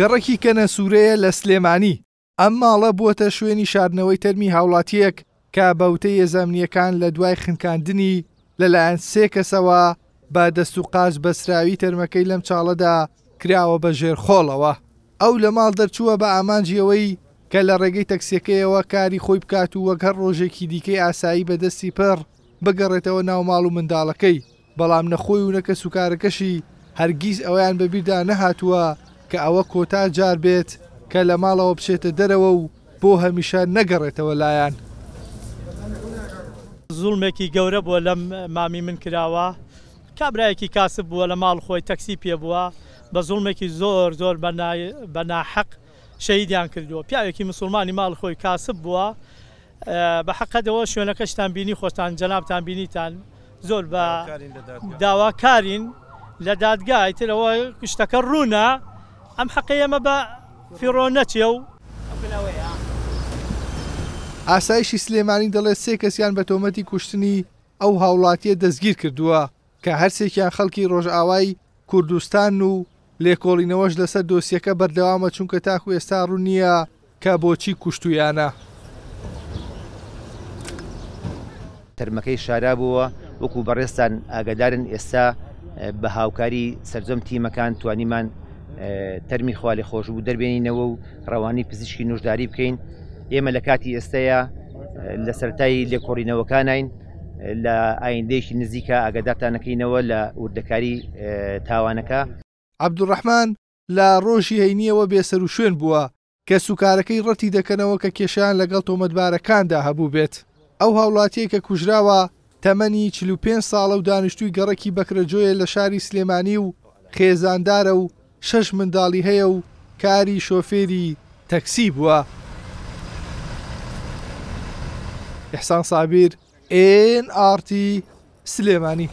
گەڕەکی کەنە سوورەیە لە سلێمانی ئەم ماڵە بووەتە شوێنی شارنەوەی تەرمی هاوڵاتیەک کە بەوتەی ێزەمنیەکان لە دوای خنکاندنی لەلایەن سێ کەسەوە بە دەست و قاز بەسراوی تەرمەکەی لەم چاڵەدا کراوە بە ژێرخۆڵەوە ئەو لە ماڵ دەرچووە بە ئامانجیەوەی کە لە ڕێگەی تەکسیەکەیەوە کاری خۆی بکات و وەک هەر ڕۆژێکی دیکەی ئاسایی بەدەستی پڕ بگەڕێتەوە ناو ماڵ و منداڵەکەی بەڵام نەخۆی و نەکە سوکارەکەشی هەرگیز ئەویان بەبیردا نەهاتووە کە ئەوە کۆتا جار بێت کە لە ماڵەوە بچێتە دەرەوە و بۆ هەمیشە نەگەڕێتەوە لایەن. زوڵمێکی گەورە بووە لەم مامی من کراوە کابراایەکی کاسب بووە لە ماڵ خۆی تەکسی پێ بووە بە زوڵمێکی زۆر زۆر بەناحق شەیدیان کردووە پیاوێکی مسلمانی ماڵ خۆی کاسب بووە بە حەقەتەوە شوێنەکەشتان بینی خۆستان جەنابان بینیتان زۆر بە داواکارین لە دادگایترەوە شتەکە ڕوونا ئەم حەقەیەمە بە فیڕۆ نەچێ و ئاسایشی سلێمانی دەڵێت سێ کەسیان بە تۆمەتی کوشتنی ئەو هاوڵاتیە دەستگیر کردووە کە هەرسێکیان خەڵکی ڕۆژئاوای کوردستان و لێکۆڵینەوەش لەسەر دۆسیەکە بەردەوامە چونکە تاکو ئێستا ڕوو نییە کە بۆچی کوشتویانە. ترمەکەی شارا بووە وەکو بەڕێستان ئاگدارن ئێستا بە هاوکاری سەررجەم تیمەکان توانیمان تەرمی خوالی خۆشبوو دەربێنینەوە و ڕەوانی پزیشکی نوژداری بکەین ئێمە لە کاتی ئێستەیە لە سەرای لێکۆڕینەوەکانین لە ئایندێکی نزیکە ئاگداتانەکەینەوە لە وردەکاری تاوانەکە عبدوڕحمان لە ڕۆژی هەینیەوە بێسەر و شوێن بووە کە سوکارەکەی ڕەتی دەکەنەوە کە کێشیان لەگەڵ تۆمەتبارەکاندا هەبوو بێت ئەو هاوڵاتیە کە کوژراوە تەمەنی 45 ساڵە و دانیشتوی گەڕەکی بەکرەجۆیە لە شاری سلێمانی و خێزاندارە و شەش منداڵی هەیە و کاری شۆفێری تەکسی بووە ئحسان سابیر NRT سلێمانی.